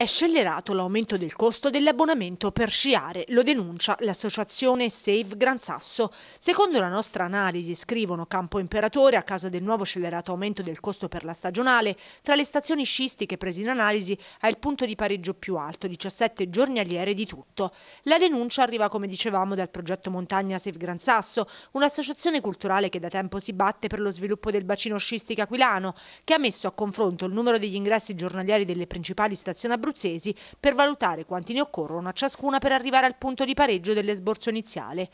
È scellerato l'aumento del costo dell'abbonamento per sciare, lo denuncia l'associazione Save Gran Sasso. Secondo la nostra analisi, scrivono Campo Imperatore, a causa del nuovo scellerato aumento del costo per la stagionale, tra le stazioni scistiche prese in analisi ha il punto di pareggio più alto, 17 giornaliere di tutto. La denuncia arriva, come dicevamo, dal progetto Montagna Save Gran Sasso, un'associazione culturale che da tempo si batte per lo sviluppo del bacino scistico aquilano, che ha messo a confronto il numero degli ingressi giornalieri delle principali stazioni abruzzese abruzzesi per valutare quanti ne occorrono a ciascuna per arrivare al punto di pareggio dell'esborso iniziale.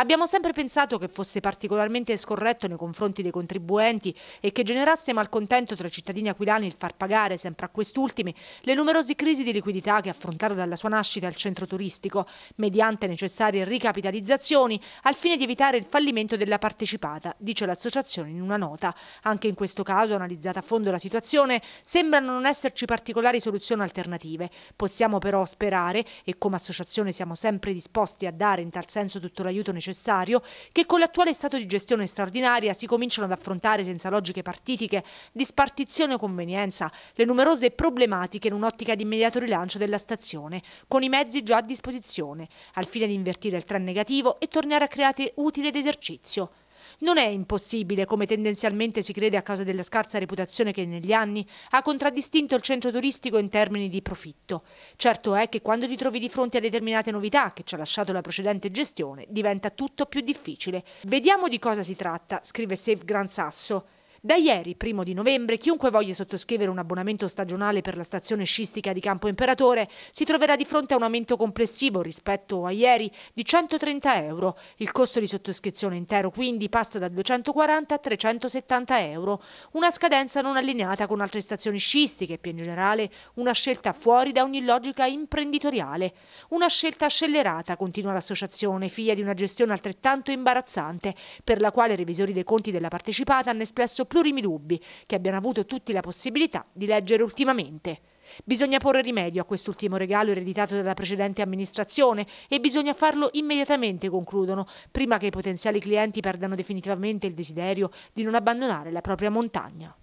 Abbiamo sempre pensato che fosse particolarmente scorretto nei confronti dei contribuenti e che generasse malcontento tra i cittadini aquilani il far pagare, sempre a quest'ultimi, le numerose crisi di liquidità che affrontarono dalla sua nascita al centro turistico, mediante necessarie ricapitalizzazioni, al fine di evitare il fallimento della partecipata, dice l'associazione in una nota. Anche in questo caso, analizzata a fondo la situazione, sembrano non esserci particolari soluzioni alternative. Possiamo però sperare, e come associazione siamo sempre disposti a dare in tal senso tutto l'aiuto necessario, necessario che con l'attuale stato di gestione straordinaria si cominciano ad affrontare senza logiche partitiche di spartizione o convenienza le numerose problematiche in un'ottica di immediato rilancio della stazione, con i mezzi già a disposizione, al fine di invertire il trend negativo e tornare a create utile ed esercizio. Non è impossibile, come tendenzialmente si crede a causa della scarsa reputazione che negli anni ha contraddistinto il centro turistico in termini di profitto. Certo è che quando ti trovi di fronte a determinate novità che ci ha lasciato la precedente gestione, diventa tutto più difficile. Vediamo di cosa si tratta, scrive Save Gran Sasso. Da ieri, primo di novembre, chiunque voglia sottoscrivere un abbonamento stagionale per la stazione scistica di Campo Imperatore si troverà di fronte a un aumento complessivo rispetto a ieri di 130 euro. Il costo di sottoscrizione intero quindi passa da 240 a 370 euro. Una scadenza non allineata con altre stazioni scistiche e più in generale una scelta fuori da ogni logica imprenditoriale. Una scelta scellerata, continua l'associazione, figlia di una gestione altrettanto imbarazzante, per la quale i revisori dei conti della partecipata hanno espresso più plurimi dubbi che abbiano avuto tutti la possibilità di leggere ultimamente. Bisogna porre rimedio a quest'ultimo regalo ereditato dalla precedente amministrazione e bisogna farlo immediatamente, concludono, prima che i potenziali clienti perdano definitivamente il desiderio di non abbandonare la propria montagna.